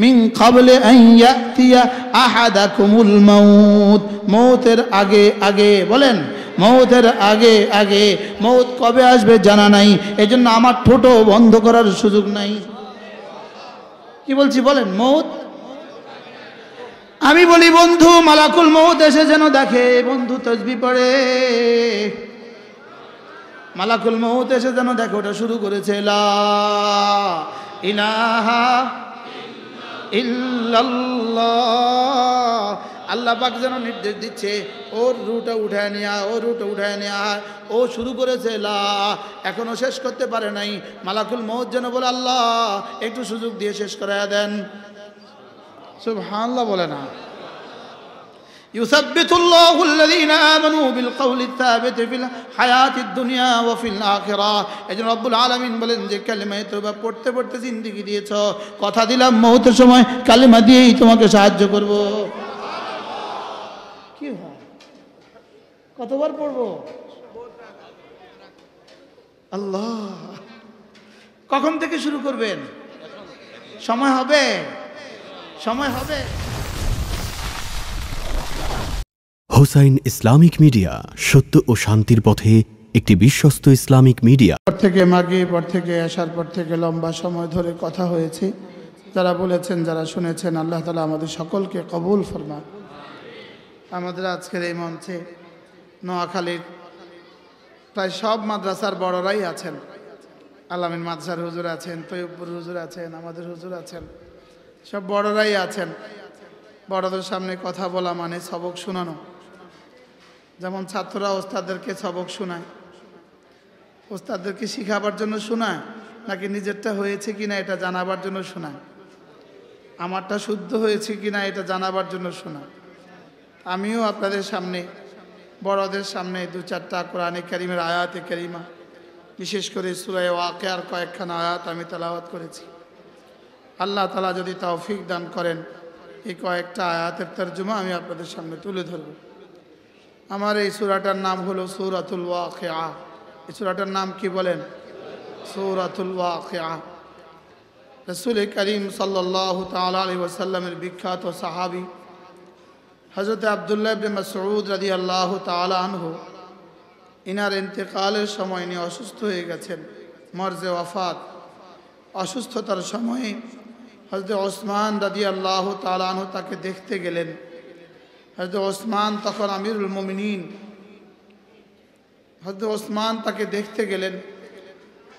মিন কাবলে আহাদাকুমুল মৌত মৌতের আগে আগে বলেন মৌতের আগে আগে মৌত কবে আসবে জানা নাই এজন্য আমার ঠোঁটো বন্ধ করার সুযোগ নাই কি বলছি বলেন মৌত আমি বলি বন্ধু মালাকুল মৌত এসে যেন দেখে বন্ধু তসবি পড়ে মালাকুল মৌত এসে যেন দেখে ওটা শুরু করেছে লা ইলাহা ইল্লাল্লাহ আল্লাহ পাক যেন নির্দেশ দিচ্ছে ওর রুটা উঠায় নেয়া ও রুটা উঠায় নেয়া ও শুরু করেছে লা এখনও শেষ করতে পারে নাই মালাকুল মহ যেন বলে আল্লাহ একটু সুযোগ দিয়ে শেষ করায় দেন সব হাল্লা বলে না يثبت الله الذين آمنوا بالقول الثابت في الحياة الدنيا وفي الآخرة এজন রব্বুল আলামিন বলেন যে কালিমায় তোবা পড়তে পড়তে জিন্দগি দিয়েছো কথা দিলাম মৌতের সময় কালিমা দিয়েই তোমাকে সাহায্য করব কি হয় কতবার পড়বো আল্লাহ কখন থেকে শুরু করবেন সময় হবে সময় হবে হুসাইন ইসলামিক মিডিয়া সত্য ও শান্তির পথে একটি বিশ্বস্ত ইসলামিক মিডিয়া পর থেকে মাগে পর থেকে আসার পর থেকে লম্বা সময় ধরে কথা হয়েছে যারা বলেছেন যারা শুনেছেন আল্লাহ তালা আমাদের সকলকে কবুল ফরমা আমাদের আজকের এই মঞ্চে নোয়াখালীর প্রায় সব মাদ্রাসার বড়রাই আছেন আলামিন মাদ্রাসার হুজুর আছেন তৈবুর হুজুর আছেন আমাদের হুজুর আছেন সব বড়রাই আছেন বড়দের সামনে কথা বলা মানে সবক শোনানো যেমন ছাত্ররা ওস্তাদেরকে সবক শোনায় ওস্তাদেরকে শিখাবার জন্য শোনায় নাকি নিজেরটা হয়েছে কি না এটা জানাবার জন্য শোনায় আমারটা শুদ্ধ হয়েছে কি না এটা জানাবার জন্য শোনায় আমিও আপনাদের সামনে বড়দের সামনে দু চারটা কোরআনে ক্যারিমের আয়াতে ক্যারিমা বিশেষ করে সুরায় ওয়াকে আর কয়েকখানা আয়াত আমি তালাওয়াত করেছি আল্লাহ তালা যদি তৌফিক দান করেন এই কয়েকটা আয়াতের তর্জমা আমি আপনাদের সামনে তুলে ধরবো আমার এই সুরাটার নাম হলো সৌরাতুল ওয়াকিয়া এই সুরাটার নাম কি বলেন সৌরাতুল ওয়াকিয়া রসুল করিম সাল্লাহ তালি ওসাল্লামের বিখ্যাত সাহাবি হজরত আবদুল্লাহ ইবনে মসউদ রাজি আল্লাহ তালাহু ইনার ইন্তেকালের সময় নিয়ে অসুস্থ হয়ে গেছেন মর্জে ওয়াফাত অসুস্থতার সময়ে হজরত ওসমান রাজি আল্লাহ তালাহু তাকে দেখতে গেলেন হজরত ওসমান তখন আমিরুল মমিনিন হজরত ওসমান তাকে দেখতে গেলেন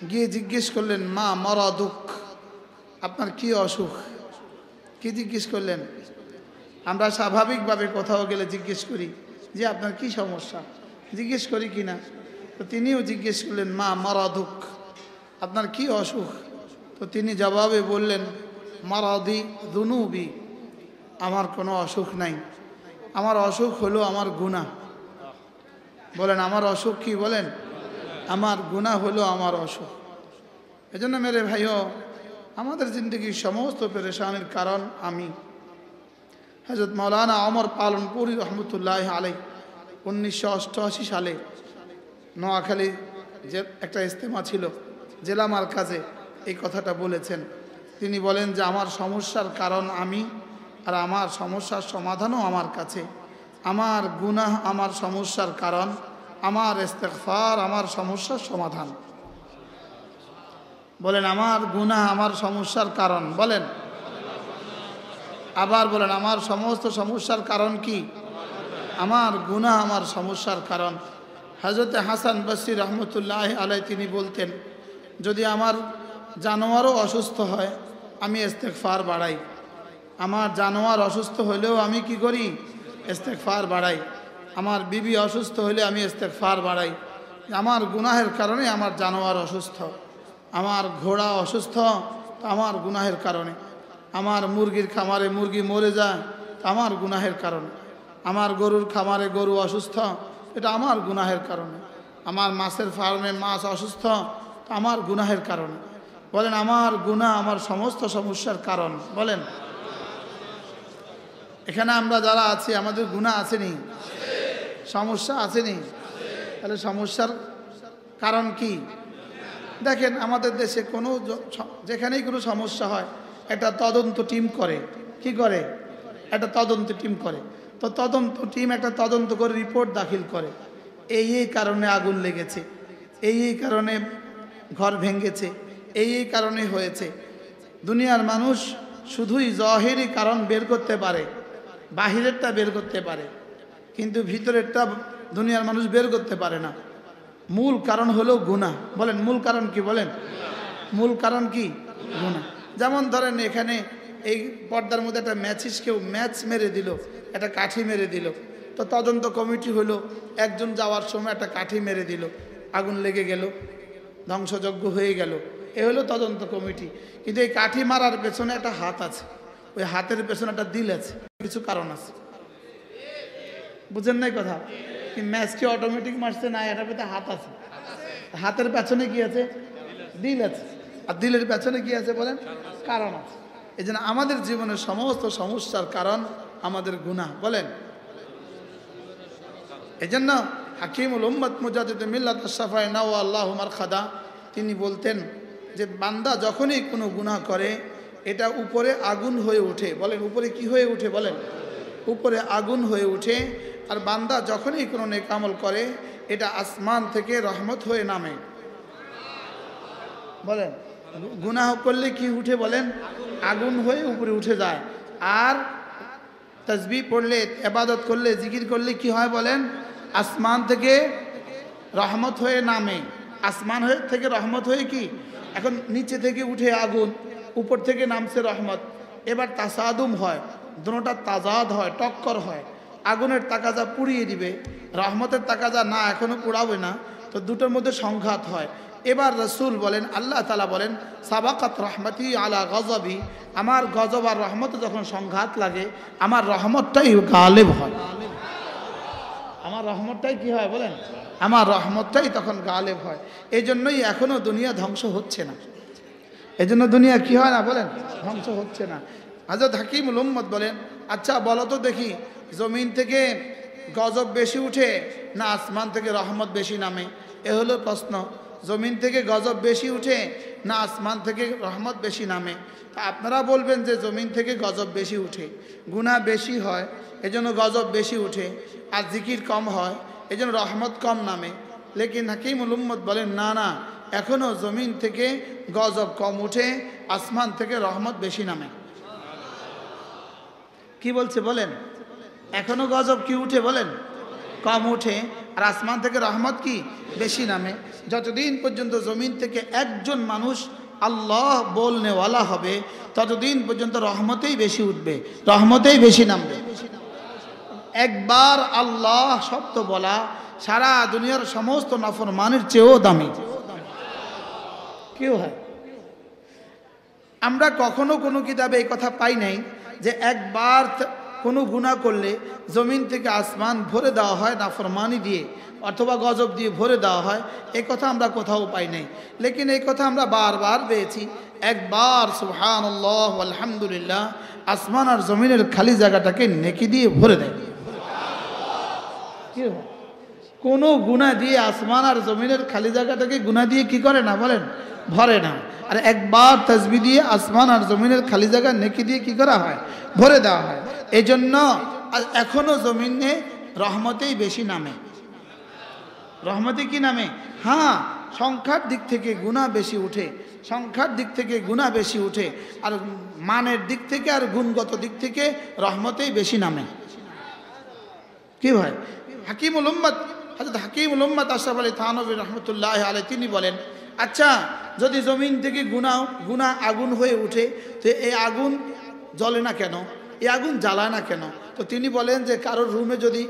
গিয়ে জিজ্ঞেস করলেন মা মরা দুঃখ আপনার কি অসুখ কি জিজ্ঞেস করলেন আমরা স্বাভাবিকভাবে কোথাও গেলে জিজ্ঞেস করি যে আপনার কি সমস্যা জিজ্ঞেস করি কি না তো তিনিও জিজ্ঞেস করলেন মা মারা দুঃখ আপনার কি অসুখ তো তিনি জবাবে বললেন দি দুনুবি আমার কোনো অসুখ নাই আমার অসুখ হলো আমার গুণা বলেন আমার অসুখ কি বলেন আমার গুণা হলো আমার অসুখ এজন্য মেরে ভাইও আমাদের জিন্দগির সমস্ত পেরেশানির কারণ আমি হজরত মৌলানা অমর পালনপুরি রহমতুল্লাহ আলাই উনিশশো অষ্টআশি সালে নোয়াখালী যে একটা ইস্তেমা ছিল জেলা মার কাজে এই কথাটা বলেছেন তিনি বলেন যে আমার সমস্যার কারণ আমি আর আমার সমস্যার সমাধানও আমার কাছে আমার গুনাহ আমার সমস্যার কারণ আমার ইস্তেকফার আমার সমস্যার সমাধান বলেন আমার গুনাহ আমার সমস্যার কারণ বলেন আবার বলেন আমার সমস্ত সমস্যার কারণ কি আমার গুনাহ আমার সমস্যার কারণ হজরতে হাসান বসির রহমতুল্লাহ আলাই তিনি বলতেন যদি আমার জানোয়ারও অসুস্থ হয় আমি ইস্তেকফার বাড়াই আমার জানোয়ার অসুস্থ হলেও আমি কি করি ফার বাড়াই আমার বিবি অসুস্থ হলে আমি ফার বাড়াই আমার গুনাহের কারণে আমার জানোয়ার অসুস্থ আমার ঘোড়া অসুস্থ আমার গুনাহের কারণে আমার মুরগির খামারে মুরগি মরে যায় আমার গুনাহের কারণে আমার গরুর খামারে গরু অসুস্থ এটা আমার গুনাহের কারণে আমার মাছের ফার্মে মাছ অসুস্থ আমার গুনাহের কারণে বলেন আমার গুণা আমার সমস্ত সমস্যার কারণ বলেন এখানে আমরা যারা আছি আমাদের গুণা আসেনি সমস্যা আসেনি তাহলে সমস্যার কারণ কি দেখেন আমাদের দেশে কোনো যেখানেই কোনো সমস্যা হয় একটা তদন্ত টিম করে কি করে একটা তদন্ত টিম করে তো তদন্ত টিম একটা তদন্ত করে রিপোর্ট দাখিল করে এই এই কারণে আগুন লেগেছে এই এই কারণে ঘর ভেঙেছে এই এই কারণে হয়েছে দুনিয়ার মানুষ শুধুই জহেরি কারণ বের করতে পারে বাহিরেরটা বের করতে পারে কিন্তু ভিতরেরটা দুনিয়ার মানুষ বের করতে পারে না মূল কারণ হলো গুণা বলেন মূল কারণ কি বলেন মূল কারণ কি গুণা যেমন ধরেন এখানে এই পর্দার মধ্যে একটা ম্যাচিস কেউ ম্যাচ মেরে দিল একটা কাঠি মেরে দিল তো তদন্ত কমিটি হলো একজন যাওয়ার সময় একটা কাঠি মেরে দিল আগুন লেগে গেল ধ্বংসযজ্ঞ হয়ে গেল এ হলো তদন্ত কমিটি কিন্তু এই কাঠি মারার পেছনে একটা হাত আছে ওই হাতের পেছনে একটা দিল আছে কিছু কারণ আছে বুঝেন নাই কথা ম্যাচ কি অটোমেটিক মারছে না এটার পেতে হাত আছে হাতের পেছনে কি আছে দিল আছে আর দিলের পেছনে কি আছে বলেন কারণ আছে এই আমাদের জীবনের সমস্ত সমস্যার কারণ আমাদের গুণা বলেন এই জন্য হাকিমুল উম্মদ মুজাদিদ মিল্লাত সাফায় নাও আল্লাহ মার খাদা তিনি বলতেন যে বান্দা যখনই কোনো গুণা করে এটা উপরে আগুন হয়ে ওঠে বলেন উপরে কি হয়ে ওঠে বলেন উপরে আগুন হয়ে ওঠে আর বান্দা যখনই কোনো নেকামল করে এটা আসমান থেকে রহমত হয়ে নামে বলেন গুনাহ করলে কি উঠে বলেন আগুন হয়ে উপরে উঠে যায় আর তসবি পড়লে এবাদত করলে জিকির করলে কি হয় বলেন আসমান থেকে রহমত হয়ে নামে আসমান হয়ে থেকে রহমত হয়ে কি এখন নিচে থেকে উঠে আগুন উপর থেকে নামছে রহমত এবার তাসাদুম হয় দুটা তাজাদ হয় টক্কর হয় আগুনের তাকাজা পুড়িয়ে দিবে রহমতের তাকাজা না এখনও পুড়াবে না তো দুটোর মধ্যে সংঘাত হয় এবার রসুল বলেন আল্লাহ তালা বলেন সাবাকাত রহমতি আলা গজবি আমার গজব আর রহমতে যখন সংঘাত লাগে আমার রহমতটাই গালেব হয় আমার রহমতটাই কি হয় বলেন আমার রহমতটাই তখন গালেব হয় এই জন্যই এখনও দুনিয়া ধ্বংস হচ্ছে না এই জন্য দুনিয়া কী হয় না বলেন ধ্বংস হচ্ছে না হাজরত হাকিম উলম্মদ বলেন আচ্ছা বলো তো দেখি জমিন থেকে গজব বেশি উঠে না আসমান থেকে রহমত বেশি নামে এ হলো প্রশ্ন জমিন থেকে গজব বেশি উঠে না আসমান থেকে রহমত বেশি নামে তা আপনারা বলবেন যে জমিন থেকে গজব বেশি উঠে গুণা বেশি হয় এজন্য গজব বেশি উঠে আর জিকির কম হয় এজন্য রহমত কম নামে লেকিন হাকিমুল উম্মদ বলেন না না এখনও জমিন থেকে গজব কম উঠে আসমান থেকে রহমত বেশি নামে কি বলছে বলেন এখনও গজব কি উঠে বলেন কম উঠে আর আসমান থেকে রহমত কি বেশি নামে যতদিন পর্যন্ত জমিন থেকে একজন মানুষ আল্লাহ বলনেওয়ালা হবে ততদিন পর্যন্ত রহমতেই বেশি উঠবে রহমতেই বেশি নামবে একবার আল্লাহ শব্দ বলা সারা দুনিয়ার সমস্ত নফর মানের চেয়েও দামি কেউ হয় আমরা কখনো কোনো কিতাবে এই কথা পাই নাই যে একবার কোনো গুণা করলে জমিন থেকে আসমান ভরে দেওয়া হয় নাফরমানি দিয়ে অথবা গজব দিয়ে ভরে দেওয়া হয় এ কথা আমরা কোথাও পাই নাই লেকিন এই কথা আমরা বারবার পেয়েছি একবার সুহান আলহামদুলিল্লাহ আসমান আর জমিনের খালি জায়গাটাকে নেকি দিয়ে ভরে দেয় কি কোনো গুণা দিয়ে আসমান আর জমিনের খালি জায়গাটাকে গুণা দিয়ে কি করে না বলেন ভরে না আর একবার তসবি দিয়ে আসমান আর জমিনের খালি জায়গা নেকি দিয়ে কি করা হয় ভরে দেওয়া হয় এই জন্য এখনও জমিনে রহমতেই বেশি নামে রহমতে কি নামে হ্যাঁ সংখ্যার দিক থেকে গুণা বেশি উঠে সংখ্যার দিক থেকে গুণা বেশি উঠে আর মানের দিক থেকে আর গুণগত দিক থেকে রহমতেই বেশি নামে কি হয় হাকিম উলম্বাদ হাজরত হাকিম মোহাম্মদ তাশরাফ আলী থানবী রহমতুল্লাহ আলী তিনি বলেন আচ্ছা যদি জমিন থেকে গুণা গুণা আগুন হয়ে উঠে তো এই আগুন জ্বলে না কেন এই আগুন জ্বালায় না কেন তো তিনি বলেন যে কারোর রুমে যদি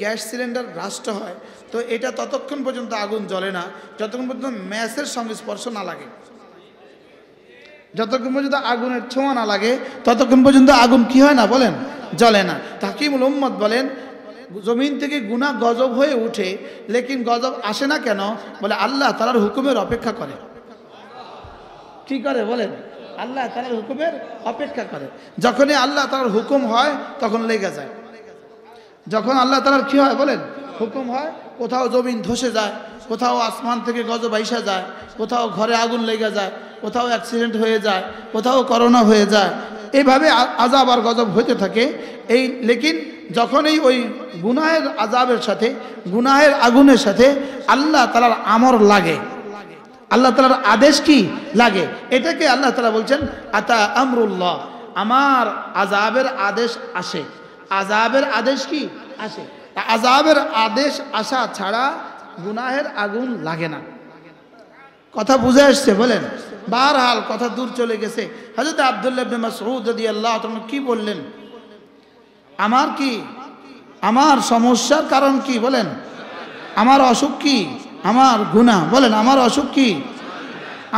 গ্যাস সিলিন্ডার ভ্রাষ্ট হয় তো এটা ততক্ষণ পর্যন্ত আগুন জ্বলে না যতক্ষণ পর্যন্ত ম্যাসের সঙ্গে স্পর্শ না লাগে যতক্ষণ পর্যন্ত আগুনের ছোঁয়া না লাগে ততক্ষণ পর্যন্ত আগুন কি হয় না বলেন জ্বলে না তাকিমুল উম্মত বলেন জমিন থেকে গুণা গজব হয়ে উঠে লেকিন গজব আসে না কেন বলে আল্লাহ তালার হুকুমের অপেক্ষা করে কি করে বলেন আল্লাহ তালার হুকুমের অপেক্ষা করে যখনই আল্লাহ তালার হুকুম হয় তখন লেগে যায় যখন আল্লাহ তালার কি হয় বলেন হুকুম হয় কোথাও জমিন ধসে যায় কোথাও আসমান থেকে গজব আইসা যায় কোথাও ঘরে আগুন লেগে যায় কোথাও অ্যাক্সিডেন্ট হয়ে যায় কোথাও করোনা হয়ে যায় এইভাবে আজাব আর গজব হইতে থাকে এই লেকিন যখনই ওই গুনাহের আজাবের সাথে গুনাহের আগুনের সাথে আল্লাহ তালার আমর লাগে আল্লাহ তালার আদেশ কি লাগে এটাকে আল্লাহ তালা বলছেন আতা আমরুল্লাহ আমার আজাবের আদেশ আসে আজাবের আদেশ কি আসে আজাবের আদেশ আসা ছাড়া গুনাহের আগুন লাগে না কথা বুঝে আসছে বলেন বারহাল কথা দূর চলে গেছে হজরত আবদুল্লাহ মাসউদ যদি আল্লাহ কি বললেন আমার কি আমার সমস্যার কারণ কি বলেন আমার অসুখ কি আমার গুণা বলেন আমার অসুখ কি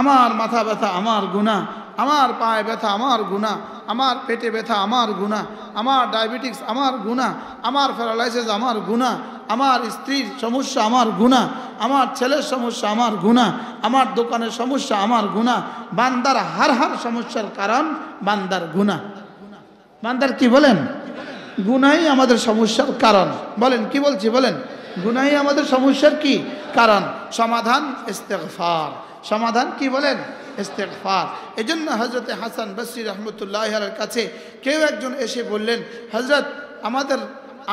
আমার মাথা ব্যথা আমার গুণা আমার পায়ে ব্যথা আমার গুণা আমার পেটে ব্যথা আমার গুণা আমার ডায়াবেটিক্স আমার গুণা আমার প্যারালাইসিস আমার গুণা আমার স্ত্রীর সমস্যা আমার গুণা আমার ছেলের সমস্যা আমার গুণা আমার দোকানের সমস্যা আমার গুণা বান্দার হার হার সমস্যার কারণ বান্দার গুণা বান্দার কি বলেন গুনাই আমাদের সমস্যার কারণ বলেন কি বলছি বলেন গুনাই আমাদের সমস্যার কি কারণ সমাধান ইস্তেকফার সমাধান কি বলেন ইস্তেকফার এই জন্য হজরত হাসান বসির রহমতুল্লাহর কাছে কেউ একজন এসে বললেন হজরত আমাদের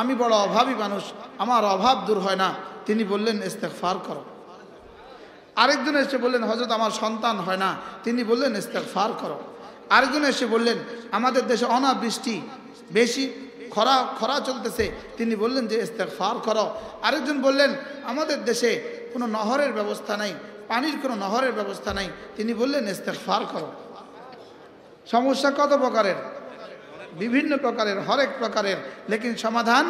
আমি বড় অভাবী মানুষ আমার অভাব দূর হয় না তিনি বললেন ইস্তেকফার করো আরেকজন এসে বললেন হজরত আমার সন্তান হয় না তিনি বললেন ইস্তেকফার করো আরেকজন এসে বললেন আমাদের দেশে অনাবৃষ্টি বেশি খরা খরা চলতেছে তিনি বললেন যে ইস্তেকফার করো আরেকজন বললেন আমাদের দেশে কোনো নহরের ব্যবস্থা নাই পানির কোনো নহরের ব্যবস্থা নাই তিনি বললেন ইস্তেকফার করো সমস্যা কত প্রকারের বিভিন্ন প্রকারের হরেক প্রকারের লেকিন সমাধান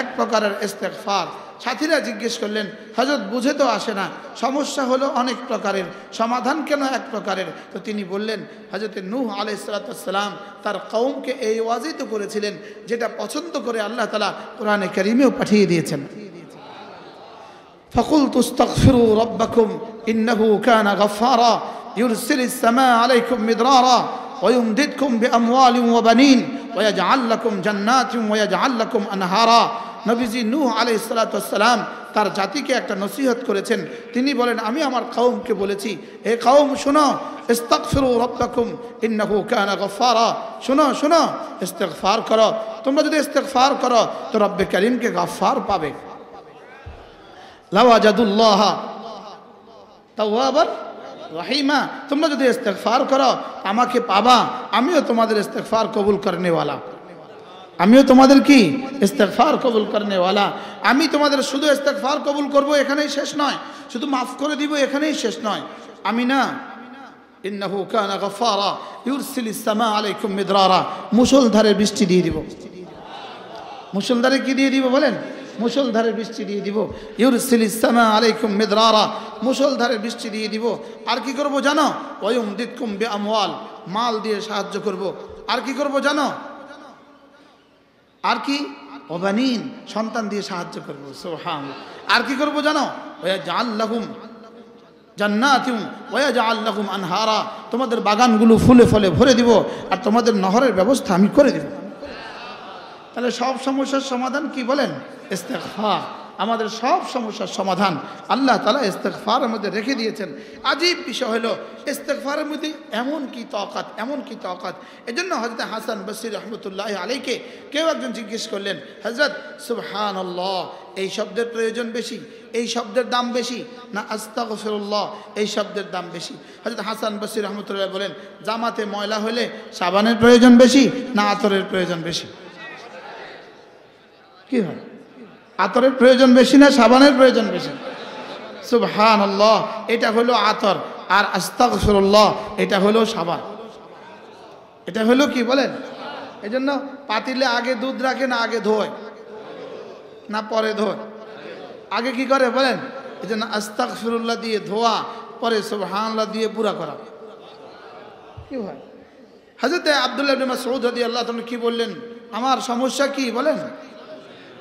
এক প্রকারের ইস্তেকফার সাথীরা জিজ্ঞেস করলেন হজরত বুঝে তো আসে না সমস্যা হলো অনেক প্রকারের সমাধান কেন এক প্রকারের তো তিনি বললেন হজরতে নূহ আলাইসালাতাম তার কৌমকে এই ওয়াজেই তো করেছিলেন যেটা পছন্দ করে আল্লাহ তালা কোরআনে করিমেও পাঠিয়ে দিয়েছেন ফকুল তুস্তফিরু রব্বাকুম ইন্নাহু কানা গফারা يرسل السماء عليكم مدرارا ويمددكم بأموال وبنين ويجعل لكم جنات ويجعل لكم أنهارا নবীজি নূহ আলি সালাতাম তার জাতিকে একটা নসিহত করেছেন তিনি বলেন আমি আমার কাউমকে বলেছি এ কাউম শোনো শোনো করো তোমরা যদি করো আবার তোমরা যদি করো আমাকে পাবা আমিও তোমাদের ইস্তেকফার কবুল করেনেওয়ালা আমিও তোমাদের কি ইস্তেকফার কবুল করেনেওয়ালা আমি তোমাদের শুধু ইস্তেকফার কবুল করব এখানেই শেষ নয় শুধু মাফ করে দিব এখানেই শেষ নয় আমি না ইন্নাহু কানা গফারা ইউরসিল ইসলামা আলাইকুম মিদরারা মুসলধারে বৃষ্টি দিয়ে দিব মুসলধারে কি দিয়ে দিব বলেন মুসলধারে বৃষ্টি দিয়ে দিব ইউরসিল ইসলামা আলাইকুম মিদরারা মুসলধারে বৃষ্টি দিয়ে দিব আর কি করব জানো ওয়ুম দিতকুম বে মাল দিয়ে সাহায্য করব আর কি করব জানো আর কি অবানিন সন্তান দিয়ে সাহায্য করবো সোহাম আর কি করবো জানো ওয়া যা আল্লাহুম জান্নাতিম ওয়া যা আল্লাহুম আনহারা তোমাদের বাগানগুলো ফুলে ফলে ভরে দিব আর তোমাদের নহরের ব্যবস্থা আমি করে দেব তাহলে সব সমস্যার সমাধান কি বলেন ইস্তেখা আমাদের সব সমস্যার সমাধান আল্লাহ তালা ইস্তেকফারের মধ্যে রেখে দিয়েছেন আজীব বিষয় হলো ইস্তেকফারের মধ্যে এমন কি তকাত এমন কি তকাত এজন্য হজরত হাসান বসির রহমতুল্লাহ আলীকে কেউ একজন জিজ্ঞেস করলেন হজরত সুবহান এই শব্দের প্রয়োজন বেশি এই শব্দের দাম বেশি না আস্তাগফিরুল্লাহ এই শব্দের দাম বেশি হজরত হাসান বসির রহমতুল্লাহ বলেন জামাতে ময়লা হলে সাবানের প্রয়োজন বেশি না আতরের প্রয়োজন বেশি কী হয় আতরের প্রয়োজন বেশি না সাবানের প্রয়োজন বেশি সুবহান আল্লাহ এটা হলো আতর আর আস্তাকসুল্লাহ এটা হলো সাবান এটা হলো কি বলেন এই জন্য পাতিলে আগে দুধ রাখে না আগে ধোয় না পরে ধোয় আগে কি করে বলেন এই জন্য আস্তাকসুল্লাহ দিয়ে ধোয়া পরে সুবহানাল্লাহ দিয়ে পুরা করা কি হয় হাজরত আবদুল্লাহ মাসউদ রাদিয়াল্লাহু আল্লাহ কি বললেন আমার সমস্যা কি বলেন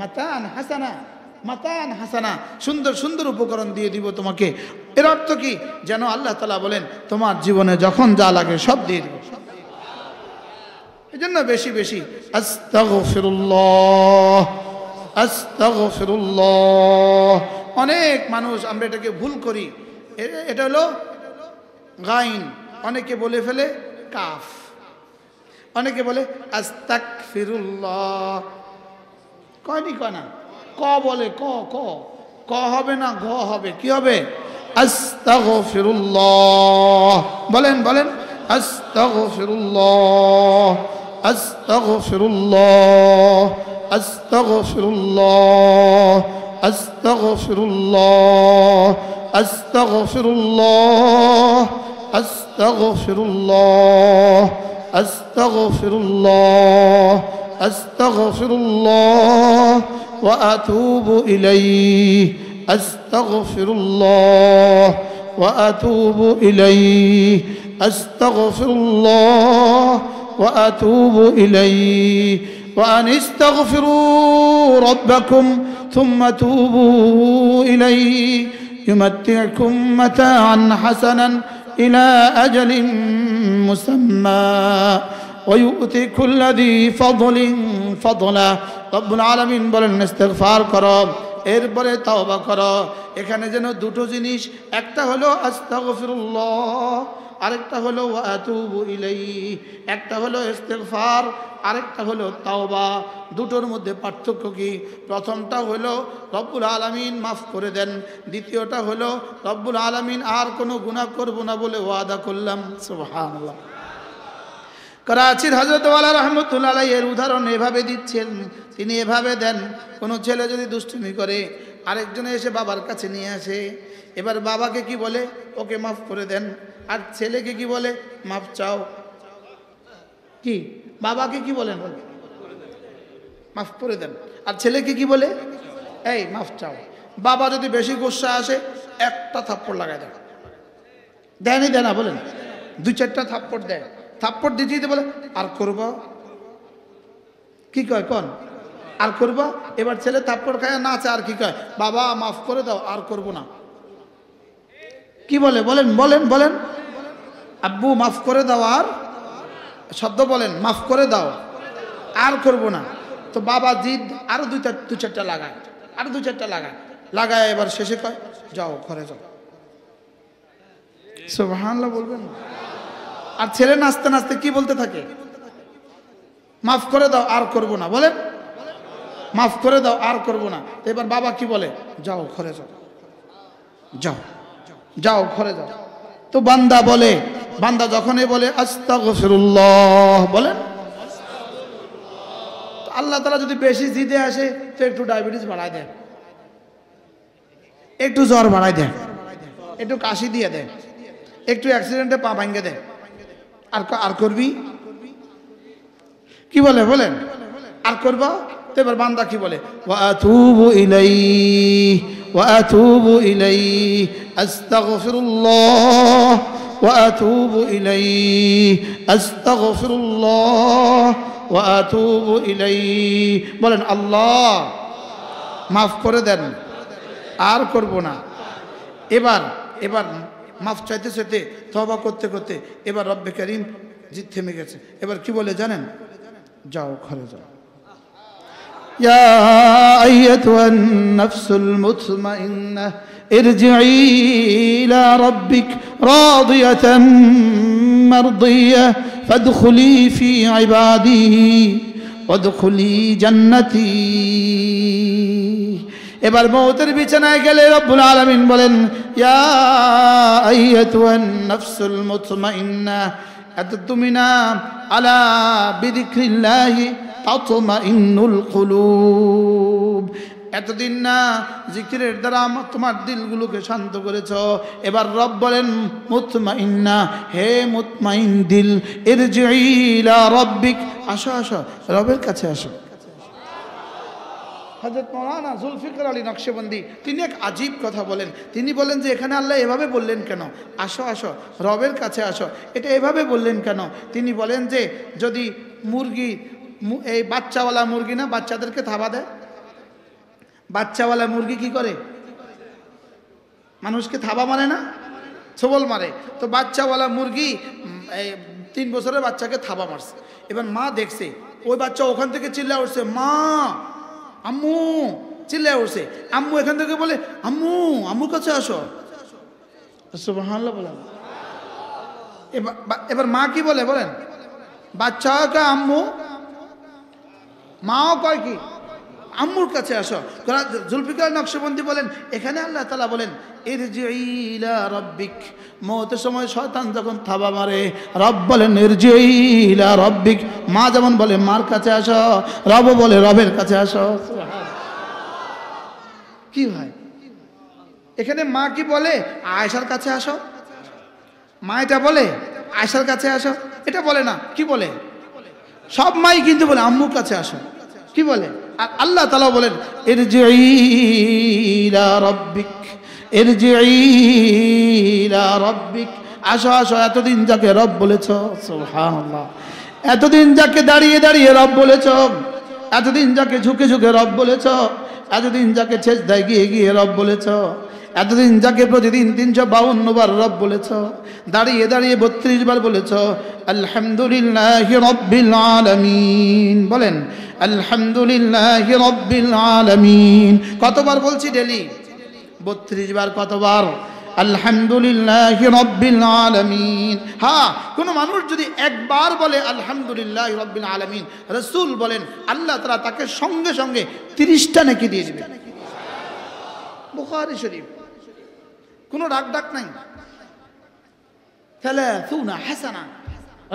মাতান হাসানা মাতান হাসানা সুন্দর সুন্দর উপকরণ দিয়ে দিব তোমাকে এর অর্থ কি যেন আল্লাহ তালা বলেন তোমার জীবনে যখন যা লাগে সব দিয়ে দিব এই জন্য বেশি বেশি অনেক মানুষ আমরা এটাকে ভুল করি এটা হলো গাইন অনেকে বলে ফেলে কাফ অনেকে বলে আস্তাক ফিরুল্লাহ কয়নি কয় না ক বলে ক ক ক হবে না ঘ হবে কি হবে আস্তাগফিরুল্লাহ বলেন বলেন আস্তাগফিরুল্লাহ আস্তাগফিরুল্লাহ আস্তাগফিরুল্লাহ আস্তাগফিরুল্লাহ আস্তাগফিরুল্লাহ আস্তাগফিরুল্লাহ আস্তাগফিরুল্লাহ أستغفر الله وأتوب إليه أستغفر الله وأتوب إليه أستغفر الله وأتوب إليه وأن استغفروا ربكم ثم توبوا إليه يمتعكم متاعا حسنا إلى أجل مسمى ওয়ুতি খুল্লাদি ফদলিং ফদলা রব্বুল আলমিন বলেন ইস্তেকফার করো এরপরে তাওবা করো এখানে যেন দুটো জিনিস একটা হলো আস্তাগফিরুল্লাহ আরেকটা হলো আতুবু ইলাই একটা হলো ইস্তেগফার আরেকটা হলো তাওবা দুটোর মধ্যে পার্থক্য কি প্রথমটা হলো রব্বুল আলমিন মাফ করে দেন দ্বিতীয়টা হলো রব্বুল আলমিন আর কোনো গুণা করব না বলে ওয়াদা করলাম সুবহানাল্লাহ করাচির হজরতওয়ালা রহমতুল্লাহ এর উদাহরণ এভাবে দিচ্ছেন তিনি এভাবে দেন কোনো ছেলে যদি দুষ্টুমি করে আরেকজনে এসে বাবার কাছে নিয়ে আসে এবার বাবাকে কি বলে ওকে মাফ করে দেন আর ছেলেকে কি বলে মাফ চাও কি বাবাকে কি বলেন মাফ করে দেন আর ছেলেকে কি বলে এই মাফ চাও বাবা যদি বেশি গুসা আসে একটা থাপ্পড় লাগায় দেন দেনই দেনা বলেন দুই চারটা থাপ্পড় দেয় থাপ্পড় দিতে দিতে বলে আর করব কি কয় কন আর করব এবার ছেলে থাপ্পড় খায় না আছে আর কি কয় বাবা মাফ করে দাও আর করব না কি বলে বলেন বলেন বলেন আব্বু মাফ করে দাও আর শব্দ বলেন মাফ করে দাও আর করব না তো বাবা জিদ আরো দুই চার দু চারটা লাগায় আরও দু চারটা লাগায় লাগায় এবার শেষে কয় যাও ঘরে যাও সোভানলা বলবেন না আর ছেলে নাচতে নাচতে কি বলতে থাকে মাফ করে দাও আর করব না বলে মাফ করে দাও আর করব না এবার বাবা কি বলে যাও ঘরে যাও যাও যাও ঘরে যাও তো বান্দা বলে বান্দা যখনই বলে আস্তাগফিরুল্লাহ বলেন আল্লাহ তালা যদি বেশি জিদে আসে তো একটু ডায়াবেটিস বাড়ায় দেয় একটু জ্বর বাড়ায় দেয় একটু কাশি দিয়ে দেয় একটু অ্যাক্সিডেন্টে পা ভাঙ্গে দেয় আর আর করবি কি বলে বলেন আর করবো এবার বান্দা কি বলে ওয়াতুবু ইলাই ওয়াতুবু ইলাই আস্তাগফিরুল্লাহ ওয়াতুবু ইলাই আস্তাগফিরুল্লাহ ওয়াতুবু ইলাই বলেন আল্লাহ মাফ করে দেন আর করব না এবার এবার মাফ চাইতে চাইতে তওবা করতে করতে এবার রব্বে করিম জিদ থেমে গেছে এবার কি বলে জানেন যাও ঘরে যাও يا أيتها النفس المطمئنة ارجعي إلى ربك راضية مرضية فادخلي في عبادي وادخلي جنتي এবার মৌতের বিছানায় গেলে রব্বুল আলমিন বলেন নফসুল এত তুমি না আলা এতদিন না জিকিরের দ্বারা তোমার দিলগুলোকে শান্ত করেছ এবার রব বলেন মুতমাইন্না হে মুতমাইন দিল এর জিলা রব্বিক আসো আসো রবের কাছে আসো হজরত মৌলানা জুলফিকর আলী নকশেবন্দি তিনি এক আজীব কথা বলেন তিনি বলেন যে এখানে আল্লাহ এভাবে বললেন কেন আসো আসো রবের কাছে আসো এটা এভাবে বললেন কেন তিনি বলেন যে যদি মুরগি এই বাচ্চাওয়ালা মুরগি না বাচ্চাদেরকে থাবা দেয় বাচ্চাওয়ালা মুরগি কি করে মানুষকে থাবা মারে না ছবল মারে তো বাচ্চাওয়ালা মুরগি তিন বছরের বাচ্চাকে থাবা মারছে এবার মা দেখছে ওই বাচ্চা ওখান থেকে চিল্লা উঠছে মা আম্মু চিল্লায় উঠছে আম্মু এখান থেকে বলে আম্মু আম্মুর কাছে আসো বলেন এবার মা কি বলে বলেন বাচ্চা কা আম্মু মাও কয় কি আম্মুর কাছে আসো জুলফিকার নকশবন্দি বলেন এখানে আল্লাহ তালা বলেন এর ইলা রব্বিক মতের সময় শয়তান যখন থাবা মারে রব বলেন এর রব্বিক মা যেমন বলে মার কাছে আসো রব বলে রবের কাছে আসো কি ভাই এখানে মা কি বলে আয়সার কাছে আসো মা এটা বলে আয়সার কাছে আসো এটা বলে না কি বলে সব মাই কিন্তু বলে আম্মুর কাছে আসো কি বলে আর আল্লাহ তালা বলেন এর যে রব্বিক এর যে রব্বিক আসো আসো এতদিন যাকে রব বলেছ এতদিন যাকে দাঁড়িয়ে দাঁড়িয়ে রব বলেছ এতদিন যাকে ঝুঁকে ঝুঁকে রব বলেছ এতদিন যাকে ছেচ দেয় গিয়ে গিয়ে রব বলেছ এতদিন যাকে প্রতিদিন তিনশো বাউন্ন বার রব বলেছ দাঁড়িয়ে দাঁড়িয়ে বত্রিশ বার বলেছ আলহামদুলিল্লাহ আলমিন বলেন আলহামদুলিল্লাহ আলমিন কতবার বলছি ডেলি বত্রিশ বার কতবার আলহামদুলিল্লাহ আলমিন হ্যাঁ কোনো মানুষ যদি একবার বলে আলহামদুলিল্লাহ রব্বিল আলমিন রসুল বলেন আল্লাহ তারা তাকে সঙ্গে সঙ্গে তিরিশটা নাকি দিয়ে দেবে বুখারি শরীফ কোনো ডাক ডাক নাই তাহলে সুনা হাসানা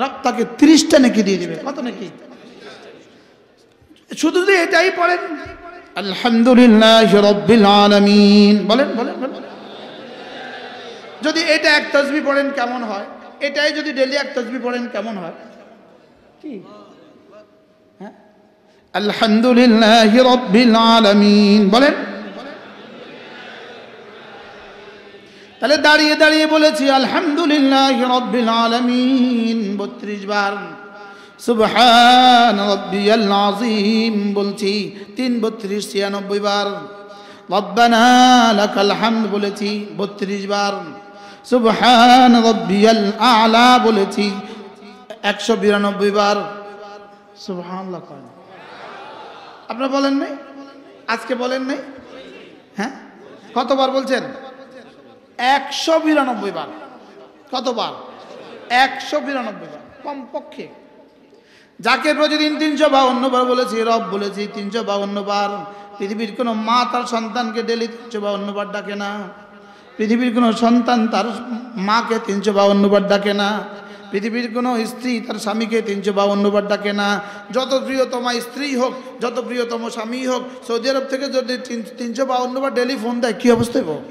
রব তাকে তিরিশটা নাকি দিয়ে দেবে কত নাকি শুধু যদি এটাই পড়েন আলহামদুলিল্লাহ রব্বিল আলামিন বলেন বলেন বলেন যদি এটা এক তসবি পড়েন কেমন হয় এটাই যদি ডেলি এক তসবি পড়েন কেমন হয় কি হ্যাঁ আলহামদুলিল্লাহ রব্বিল আলামিন বলেন তাহলে দাঁড়িয়ে দাঁড়িয়ে বলেছি আলহামদুলিল্লাহ রব্বিল আলমিন বত্রিশ বার সুবহান রব্বিয়াল আজিম বলছি তিন বত্রিশ ছিয়ানব্বই বার রব্বানা লাকাল হামদ বলেছি বত্রিশ বার সুবহান রব্বিয়াল আলা বলেছি একশো বিরানব্বই বার সুবহান আপনারা বলেন নাই আজকে বলেন নাই হ্যাঁ কতবার বলছেন একশো বিরানব্বই বার কতবার একশো বিরানব্বই বার কমপক্ষে যাকে প্রতিদিন তিনশো বাউন্ন বার বলেছি রব বলেছি তিনশো বাউন্ন বার পৃথিবীর কোনো মা তার সন্তানকে ডেলি তিনশো বাউন্ন বার ডাকে না পৃথিবীর কোনো সন্তান তার মাকে তিনশো বাউন্ন বার ডাকে না পৃথিবীর কোনো স্ত্রী তার স্বামীকে তিনশো বাউন্ন বার ডাকে না যত প্রিয়তম স্ত্রী হোক যত প্রিয়তম স্বামী হোক সৌদি আরব থেকে যদি তিনশো বাউন্ন বার ডেলি ফোন দেয় কী অবস্থায় হোক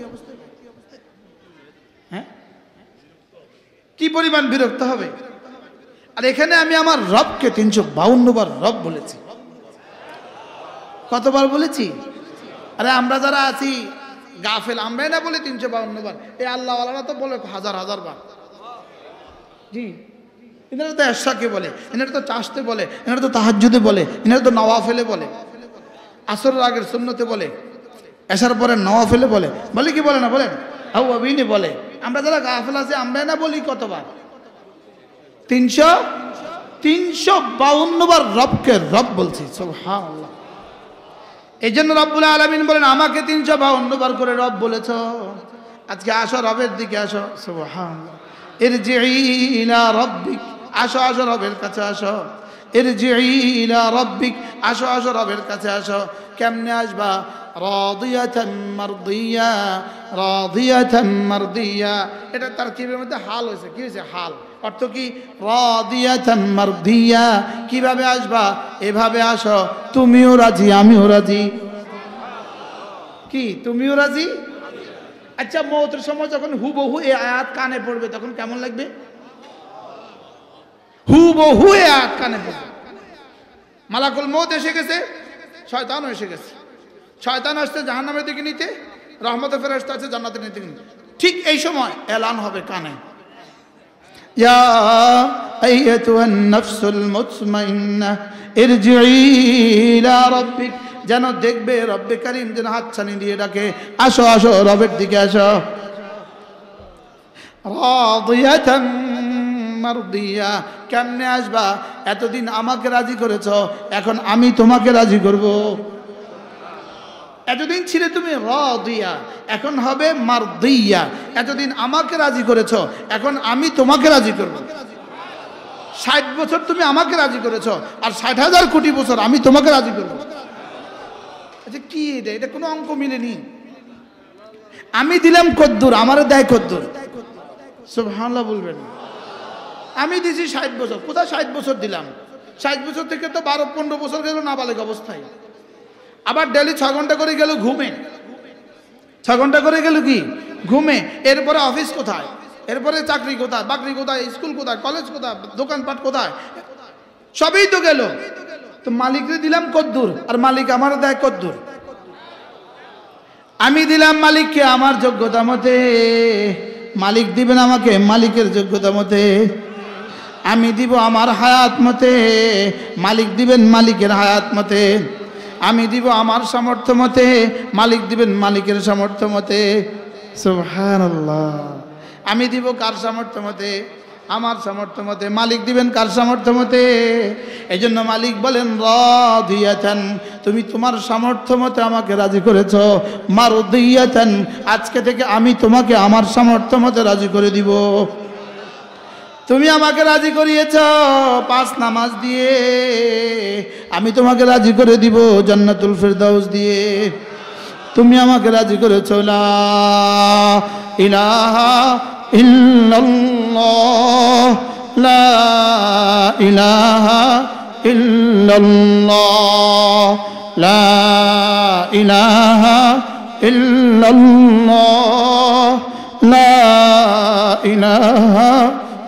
কি পরিমাণ বিরক্ত হবে আর এখানে আমি আমার রবকে তিনশো বার রব বলেছি কতবার বলেছি আরে আমরা যারা আছি গাফেল আমরাই না বলে তিনশো বার এই আল্লাহ তো বলে হাজার হাজার বার জি এনারা তো এসাকে বলে এনারা তো চাষতে বলে এনারা তো তাহাজুদে বলে এনারা তো নওয়া ফেলে বলে আসর আগের শূন্যতে বলে এসার পরে নওয়া ফেলে বলে বলে কি বলে না বলেন আউ আবিনে বলে আমরা যারা গাফেল আছে আমরা না বলি কতবার তিনশো তিনশো বাউন্নবার রবকে রব বলছি এই জন্য রব্বুল আলমিন বলেন আমাকে তিনশো বার করে রব বলেছ আজকে আসো রবের দিকে আসো সব হা এর যে রব দিক আসো আসো রবের কাছে আসো এর ইলা আসো আসো রবের কাছে আসো কেমনে আসবা এটা তার চিবের মধ্যে হাল হয়েছে কি হয়েছে হাল অর্থ কি রদিয়া কিভাবে আসবা এভাবে আসো তুমিও রাজি আমিও রাজি কি তুমিও রাজি আচ্ছা মৌতের সময় যখন হুবহু এ আয়াত কানে পড়বে তখন কেমন লাগবে হু বহু এক কানে মালাকুল মৌত এসে গেছে শয়তানও এসে গেছে শয়তান আসছে জাহান্নামের দিকে নিতে রহমতে ফেরাস্ত আছে জান্নাতের নিতে নিতে ঠিক এই সময় এলান হবে কানে ইয়া আইয়াতুন নাফসুল মুতমাইন্না ইরজিই ইলা রাব্বিক যেন দেখবে রব্বে কারিম যেন হাতছানি দিয়ে ডাকে আসো আসো রবের দিকে আসো রাদিয়াতান মারদিয়া কেমনে আসবা এতদিন আমাকে রাজি করেছ এখন আমি তোমাকে রাজি করব এতদিন ছিলে তুমি র দিয়া এখন হবে মার দিয়া এতদিন আমাকে রাজি করেছ এখন আমি তোমাকে রাজি করব ষাট বছর তুমি আমাকে রাজি করেছ আর ষাট হাজার কোটি বছর আমি তোমাকে রাজি করব আচ্ছা কি এটা এটা কোনো অঙ্ক মিলেনি আমি দিলাম কদ্দুর আমারও দেয় কদ্দুর সব হামলা বলবেন না আমি দিছি ষাট বছর কোথায় ষাট বছর দিলাম ষাট বছর থেকে তো বারো পনেরো বছর গেল নাবালিক অবস্থায় আবার ডেলি ছ ঘন্টা করে গেল ঘুমে ছ ঘন্টা করে গেল কি ঘুমে এরপরে অফিস কোথায় এরপরে চাকরি কোথায় বাকরি কোথায় স্কুল কোথায় কলেজ কোথায় দোকানপাট কোথায় সবই তো গেল তো মালিকরে দিলাম কদ্দুর আর মালিক আমার দেয় কদ্দুর আমি দিলাম মালিককে আমার যোগ্যতা মতে মালিক দিবেন আমাকে মালিকের যোগ্যতা মতে আমি দিব আমার হায়াত মতে মালিক দিবেন মালিকের হায়াত মতে আমি দিব আমার সামর্থ্য মতে মালিক দিবেন মালিকের সামর্থ্য মতে আমি দিব কার সামর্থ্য মতে আমার সামর্থ্য মতে মালিক দিবেন কার সামর্থ্য মতে এই জন্য মালিক বলেন রিয়াছেন তুমি তোমার সামর্থ্য মতে আমাকে রাজি করেছ মার দিয়াছেন আজকে থেকে আমি তোমাকে আমার সামর্থ্য মতে রাজি করে দিব তুমি আমাকে রাজি করিয়েছ পাঁচ নামাজ দিয়ে আমি তোমাকে রাজি করে দিব জন্নাতুল ফেরদাউস দিয়ে তুমি আমাকে রাজি করেছ ইলাহা ইল্লাল্লাহ লা লা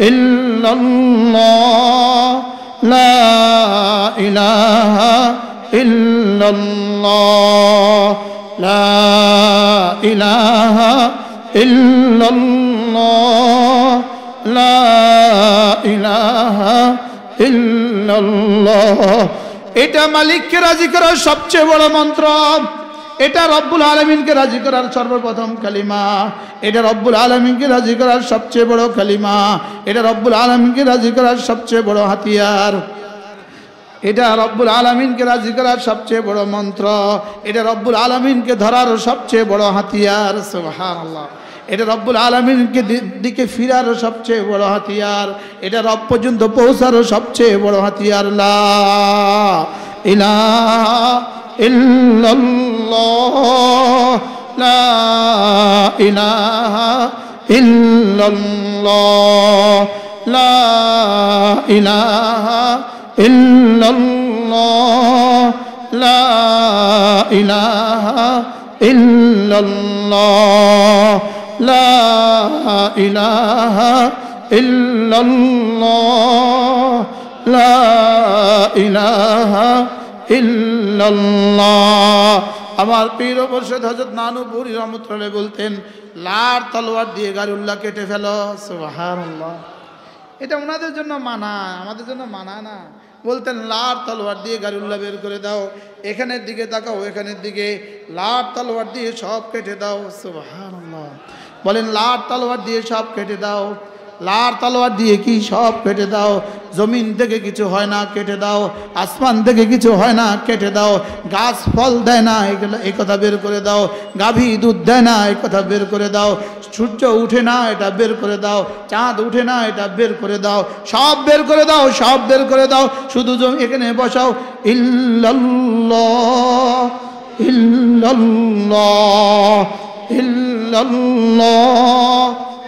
إلا الله لا إله إلا الله لا إله إلا الله لا إله إلا الله এটা মালিককে রাজি করার সবচেয়ে বড় মন্ত্র এটা রব্বুল আলমিনকে রাজি করার সর্বপ্রথম কালিমা এটা রব্বুল আলমিনকে রাজি করার সবচেয়ে বড় কালিমা এটা রব্বুল আলমিনকে রাজি করার সবচেয়ে বড় হাতিয়ার এটা রব্বুল আলমিনকে রাজি করার সবচেয়ে বড় মন্ত্র এটা রব্বুল আলমিনকে ধরার সবচেয়ে বড় হাতিয়ার এটা রব্বুল আলমিনকে দিকে ফিরারও সবচেয়ে বড় হাতিয়ার এটা রব পর্যন্ত পৌঁছারও সবচেয়ে বড় হাতিয়ার লা ইলা إن الله لا إله إلا الله لا إله إلا الله لا إله إلا الله لا إله إلا الله لا إله إلا আমার পীর মুর্শিদ নানু নানুপুরি রহমতুল্লাহ বলতেন লার তলোয়ার দিয়ে গারুল্লাহ কেটে ফেলো সুবহানাল্লাহ এটা ওনাদের জন্য মানা আমাদের জন্য মানা না বলতেন লার তলোয়ার দিয়ে গারুল্লা বের করে দাও এখানের দিকে তাকাও এখানের দিকে লার তলোয়ার দিয়ে সব কেটে দাও সুবাহ বলেন লার তলোয়ার দিয়ে সব কেটে দাও লার তালোয়ার দিয়ে কি সব কেটে দাও জমিন থেকে কিছু হয় না কেটে দাও আসমান থেকে কিছু হয় না কেটে দাও গাছ ফল দেয় না এগুলো এই কথা বের করে দাও গাভী দুধ দেয় না এই কথা বের করে দাও সূর্য উঠে না এটা বের করে দাও চাঁদ উঠে না এটা বের করে দাও সব বের করে দাও সব বের করে দাও শুধু জমি এখানে বসাও ইল্লাল্লাহ ইল্লাল্লাহ ইল্লাল্লাহ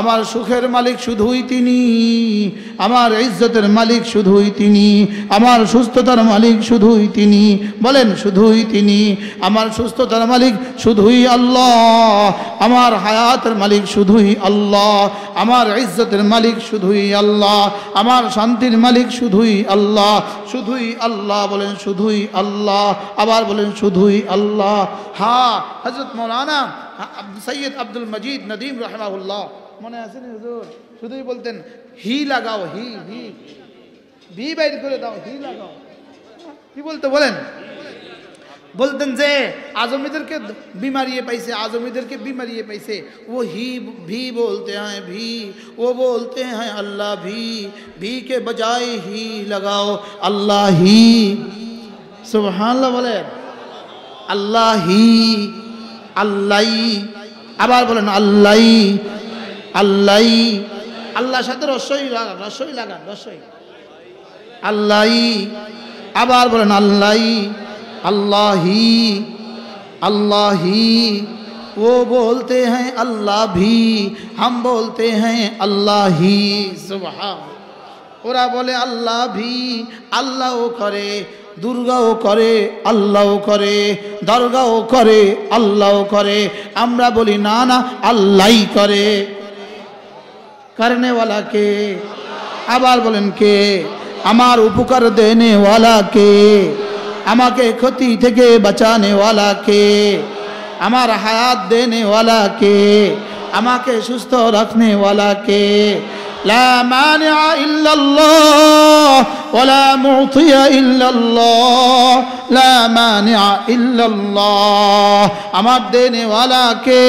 আমার সুখের মালিক শুধুই তিনি আমার ইজ্জতের মালিক শুধুই তিনি আমার সুস্থতার মালিক শুধুই তিনি বলেন শুধুই তিনি আমার সুস্থতার মালিক শুধুই আল্লাহ আমার হায়াতের মালিক শুধুই আল্লাহ আমার ইজ্জতের মালিক শুধুই আল্লাহ আমার শান্তির মালিক শুধুই আল্লাহ শুধুই আল্লাহ বলেন শুধুই আল্লাহ আবার বলেন শুধুই আল্লাহ হা হজরত মৌলানা সৈয়দ আব্দুল মজিদ নদীম রহমাউল্লাহ মনে আছেন হুজুর শুধুই বলতেন হি লাগাও হি হি ভি বাইর করে দাও হি লাগাও কি बोलते বলেন বলতেন যে আজমীদেরকে বিমারিয়ে পাইছে আজমীদেরকে বিমারিয়ে পাইছে ওই হি ভি बोलते हैं भी वो बोलते हैं अल्लाह भी भी के बजाय ही लगाओ अल्लाह ही सुभान अल्लाह বলেন আল্লাহই আল্লাহই আবার বলেন আল্লাহই আল্লাহ আল্লাহর সাথে রসই লাগান রসই লাগান রসই আল্লাহ আবার বলেন আল্লাহ আল্লাহি আল্লাহি ও বলতে হ্যাঁ আল্লাহ ভি হাম বলতে হ্যাঁ আল্লাহি ওরা বলে আল্লাহ ভি আল্লাহও করে দুর্গাও করে আল্লাহও করে দরগাও করে আল্লাহও করে আমরা বলি না না আল্লাহই করে করনেওয়ালা কে আবার বলেন কে আমার উপকার দেনেওয়ালা কে আমাকে ক্ষতি থেকে বাঁচানেওয়ালা কে আমার হাত দেনেওয়ালা কে আমাকে সুস্থ রাখনেওয়ালা কে লা মানিআ ইল্লাল্লাহ ওয়ালা মুতিয়া ইল্লাল্লাহ লা মানিআ ইল্লাল্লাহ আমার দেনেওয়ালা কে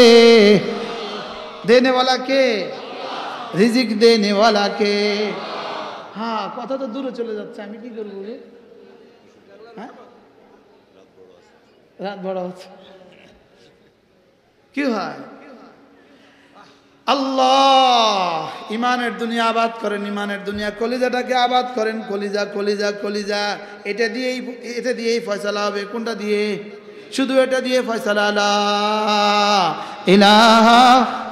দেনেওয়ালা কে রিজিক দে নেওয়ালাকে হ্যাঁ কথা তো দূরে চলে যাচ্ছে আমি কি করবো হ্যাঁ রাত বড় হচ্ছে কি হয় আল্লাহ ইমানের দুনিয়া আবাদ করেন ইমানের দুনিয়া কলিজাটাকে আবাদ করেন কলিজা কলিজা কলিজা এটা দিয়েই এটা দিয়েই ফয়সালা হবে কোনটা দিয়ে শুধু এটা দিয়ে ফয়সালা ইলাহা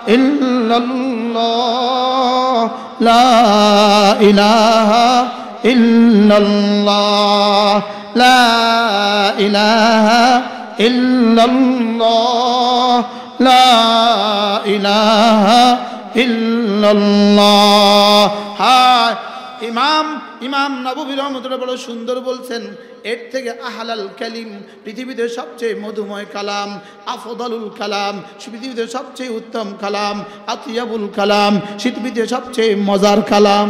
إلا الله لا إله إلا الله لا إله إلا الله لا إله إلا الله ها إمام ইমাম নবুবির রহমতুল্লাহ বড় সুন্দর বলছেন এর থেকে আহালাল কালিম পৃথিবীতে সবচেয়ে মধুময় কালাম আফদালুল কালাম পৃথিবীতে সবচেয়ে উত্তম কালাম আতিয়াবুল কালাম পৃথিবীতে সবচেয়ে মজার কালাম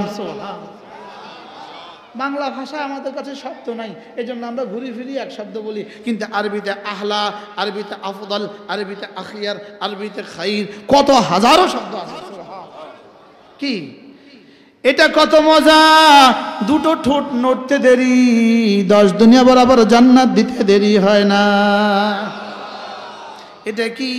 বাংলা ভাষা আমাদের কাছে শব্দ নাই এই জন্য আমরা ঘুরি ফিরি এক শব্দ বলি কিন্তু আরবিতে আহলা আরবিতে আফদল আরবিতে আখিয়ার আরবিতে খাইর কত হাজারো শব্দ আছে কি এটা কত মজা দুটো ঠোঁট নড়তে দেরি দশ দুনিয়া বরাবর জান্নাত দিতে দেরি হয় না এটা কি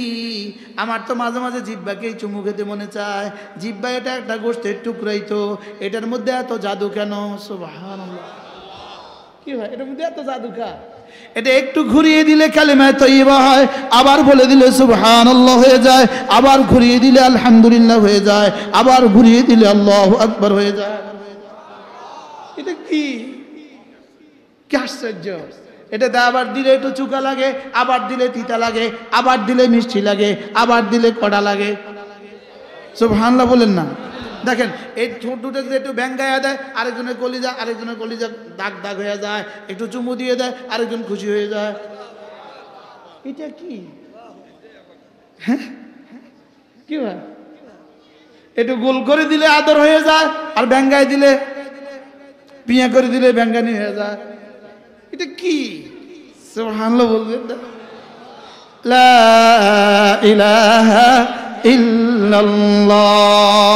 আমার তো মাঝে মাঝে জিব্বাকেই চুমু খেতে মনে চায় জিব্বা এটা একটা গোষ্ঠীর টুকরাই তো এটার মধ্যে এত জাদু কেন সুবাহ কি হয় এটার মধ্যে এত জাদু খা এটা একটু ঘুরিয়ে দিলে কালিমায় তৈবা হয় আবার বলে দিলে সুবহান আল্লাহ হয়ে যায় আবার ঘুরিয়ে দিলে আলহামদুলিল্লাহ হয়ে যায় আবার ঘুরিয়ে দিলে আল্লাহ আকবর হয়ে যায় এটা কি আশ্চর্য এটা দা আবার দিলে একটু চুকা লাগে আবার দিলে তিতা লাগে আবার দিলে মিষ্টি লাগে আবার দিলে কড়া লাগে সুবহানাল্লাহ বলেন না দেখেন এই ঠোঁট দুটো যদি একটু ব্যাঙ্গায়া দেয় আরেকজনের কলিজা আরেকজনের কলিজা দাগ দাগ হয়ে যায় একটু চুমু দিয়ে দেয় আরেকজন খুশি হয়ে যায় এটা কি হ্যাঁ কি ভাই একটু গোল করে দিলে আদর হয়ে যায় আর ব্যাঙ্গায় দিলে পিঁয়া করে দিলে ব্যাঙ্গানি হয়ে যায় এটা কি হানলো বলবেন ইলাহা ইল্লাল্লাহ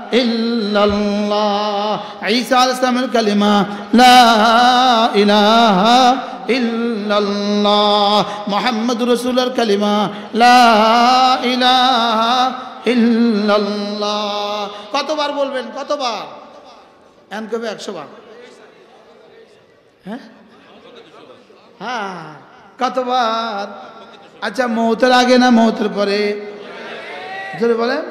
ইল্লাল্লাহ ঈসা আলাইহিস সালামের কালিমা লা ইলাহা ইল্লাল্লাহ মুহাম্মাদুর রাসূলের কালিমা লা ইলাহা ইল্লাল্লাহ কতবার বলবেন কতবার এন কবে 100 বার হ্যাঁ হ্যাঁ কতবার আচ্ছা মৌতের আগে না মৌতের পরে জোরে বলেন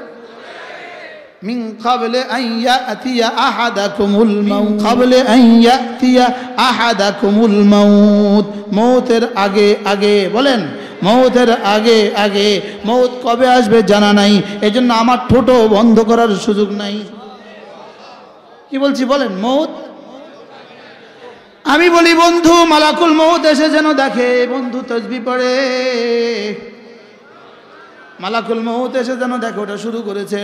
من قبل أن يأتي أحدكم الموت قبل أن يأتي أحدكم الموت মৌতের আগে আগে বলেন মৌতের আগে আগে মৌত কবে আসবে জানা নাই এই জন্য আমার ঠোঁটো বন্ধ করার সুযোগ নাই কি বলছি বলেন মৌত আমি বলি বন্ধু মালাকুল মৌত এসে যেন দেখে বন্ধু তসবি পড়ে মালাকুল মহুত এসে যেন দেখো ওটা শুরু করেছে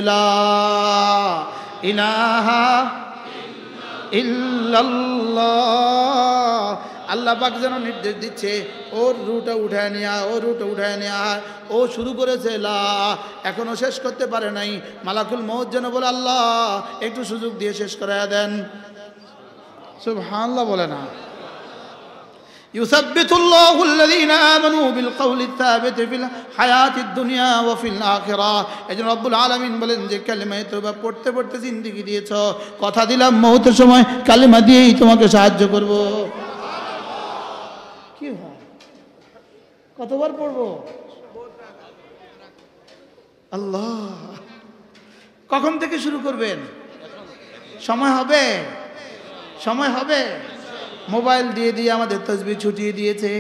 আল্লাহ পাক যেন নির্দেশ দিচ্ছে ওর রুটা উঠায় নেয়া ওর রুটা উঠায় নেয়া ও শুরু করেছে লা এখনও শেষ করতে পারে নাই মালাকুল মৌত যেন বলে আল্লাহ একটু সুযোগ দিয়ে শেষ করাইয়া দেন সব হাল্লা বলে না يثبت الله الذين آمنوا بالقول الثابت في الحياة الدنيا وفي الآخرة এজন্য রব্বুল আলামিন বলেন যে কালিমা তওবা পড়তে পড়তে জিন্দেগি দিয়েছো কথা দিলাম মওতের সময় কালিমা দিয়েই তোমাকে সাহায্য করব কি হয় কতবার পড়বো আল্লাহ কখন থেকে শুরু করবেন সময় হবে সময় হবে মোবাইল দিয়ে দিয়ে আমাদের তসবি ছুটিয়ে দিয়েছে